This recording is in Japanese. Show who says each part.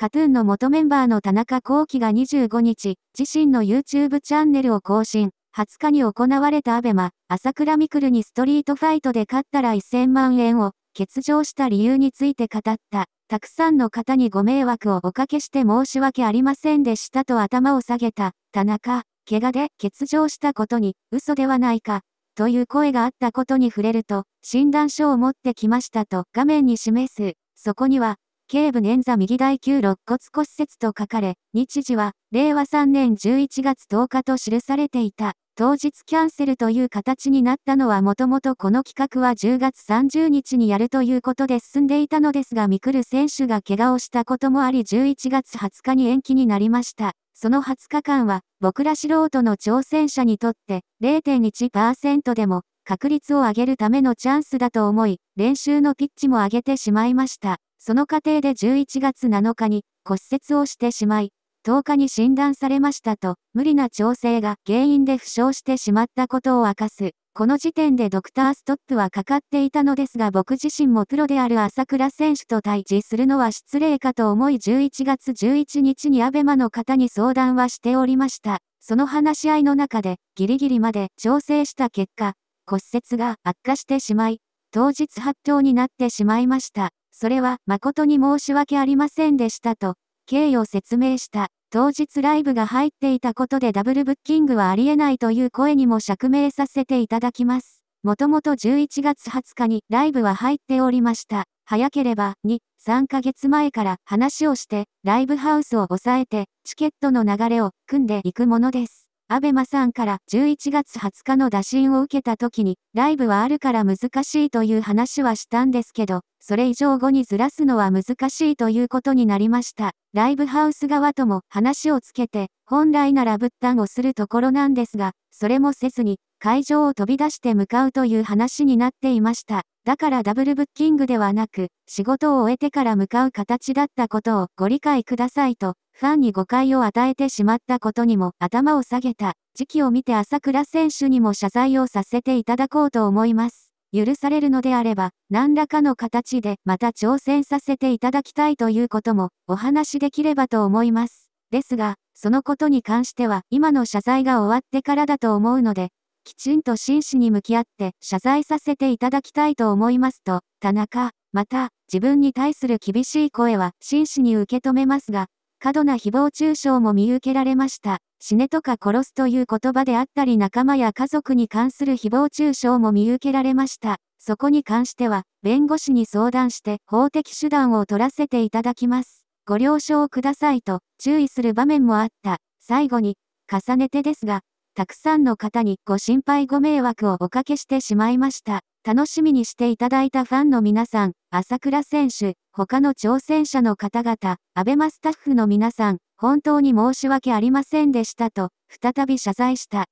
Speaker 1: カトゥーンの元メンバーの田中幸喜が25日、自身の YouTube チャンネルを更新。20日に行われたアベマ、朝倉未来にストリートファイトで勝ったら1000万円を、欠場した理由について語った。たくさんの方にご迷惑をおかけして申し訳ありませんでしたと頭を下げた。田中、怪我で欠場したことに、嘘ではないか。という声があったことに触れると、診断書を持ってきましたと画面に示す。そこには、頸部捻挫右第9肋骨骨折と書かれ、日時は、令和3年11月10日と記されていた。当日キャンセルという形になったのはもともとこの企画は10月30日にやるということで進んでいたのですがミクル選手が怪我をしたこともあり11月20日に延期になりました。その20日間は僕ら素人の挑戦者にとって0.1%でも確率を上げるためのチャンスだと思い、練習のピッチも上げてしまいました。その過程で11月7日に骨折をしてしまい、10日に診断されましたと、無理な調整が原因で負傷してしまったことを明かす。この時点でドクターストップはかかっていたのですが僕自身もプロである朝倉選手と対峙するのは失礼かと思い11月11日に abema の方に相談はしておりました。その話し合いの中でギリギリまで調整した結果、骨折が悪化してしまい、当日発表になってしまいました。それは誠に申し訳ありませんでしたと、経緯を説明した。当日ライブが入っていたことでダブルブッキングはありえないという声にも釈明させていただきます。もともと11月20日にライブは入っておりました。早ければ2、3ヶ月前から話をして、ライブハウスを抑えて、チケットの流れを組んでいくものです。アベマさんから11月20日の打診を受けた時に、ライブはあるから難しいという話はしたんですけど、それ以上後にずらすのは難しいということになりました。ライブハウス側とも話をつけて、本来なら仏壇をするところなんですが、それもせずに、会場を飛び出して向かうという話になっていました。だからダブルブッキングではなく、仕事を終えてから向かう形だったことをご理解くださいと、ファンに誤解を与えてしまったことにも頭を下げた、時期を見て朝倉選手にも謝罪をさせていただこうと思います。許されるのであれば、何らかの形でまた挑戦させていただきたいということもお話しできればと思います。ですが、そのことに関しては今の謝罪が終わってからだと思うので、きちんと真摯に向き合って謝罪させていただきたいと思いますと、田中、また、自分に対する厳しい声は真摯に受け止めますが、過度な誹謗中傷も見受けられました。死ねとか殺すという言葉であったり仲間や家族に関する誹謗中傷も見受けられました。そこに関しては、弁護士に相談して法的手段を取らせていただきます。ご了承くださいと注意する場面もあった。最後に、重ねてですが、たくさんの方にご心配ご迷惑をおかけしてしまいました。楽しみにしていただいたファンの皆さん、朝倉選手、他の挑戦者の方々、アベマスタッフの皆さん、本当に申し訳ありませんでしたと、再び謝罪した。